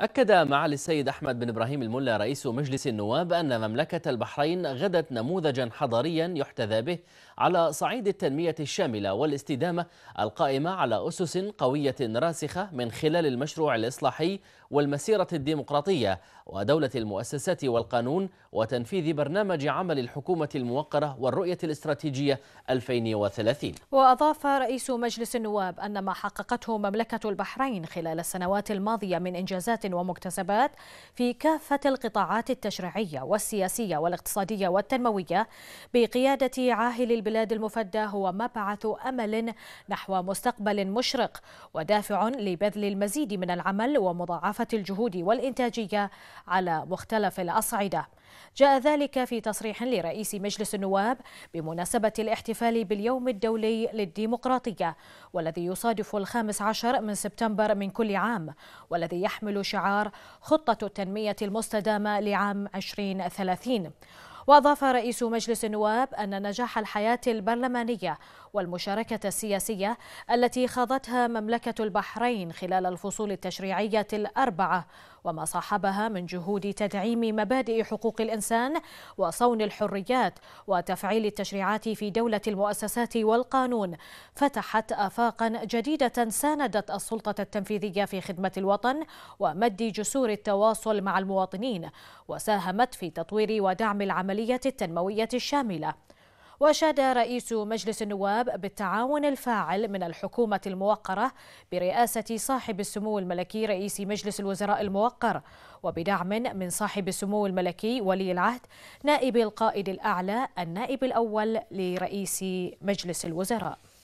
أكد معالي السيد أحمد بن إبراهيم الملا رئيس مجلس النواب أن مملكة البحرين غدت نموذجا حضاريا يحتذى به على صعيد التنمية الشاملة والاستدامة القائمة على أسس قوية راسخة من خلال المشروع الإصلاحي والمسيرة الديمقراطية ودولة المؤسسات والقانون وتنفيذ برنامج عمل الحكومة الموقرة والرؤية الاستراتيجية 2030 وأضاف رئيس مجلس النواب أن ما حققته مملكة البحرين خلال السنوات الماضية من إنجازات ومكتسبات في كافة القطاعات التشريعية والسياسية والاقتصادية والتنموية بقيادة عاهل البلاد المفدى هو مبعث أمل نحو مستقبل مشرق ودافع لبذل المزيد من العمل ومضاعفة الجهود والإنتاجية على مختلف الأصعدة جاء ذلك في تصريح لرئيس مجلس النواب بمناسبة الاحتفال باليوم الدولي للديمقراطية والذي يصادف الخامس عشر من سبتمبر من كل عام والذي يحمل شعار خطة التنمية المستدامة لعام 2030 وأضاف رئيس مجلس النواب أن نجاح الحياة البرلمانية والمشاركة السياسية التي خاضتها مملكة البحرين خلال الفصول التشريعية الأربعة وما صاحبها من جهود تدعيم مبادئ حقوق الإنسان وصون الحريات وتفعيل التشريعات في دولة المؤسسات والقانون فتحت آفاقا جديدة ساندت السلطة التنفيذية في خدمة الوطن ومد جسور التواصل مع المواطنين وساهمت في تطوير ودعم العملية التنموية الشاملة وأشاد رئيس مجلس النواب بالتعاون الفاعل من الحكومة الموقرة برئاسة صاحب السمو الملكي رئيس مجلس الوزراء الموقر وبدعم من صاحب السمو الملكي ولي العهد نائب القائد الأعلى النائب الأول لرئيس مجلس الوزراء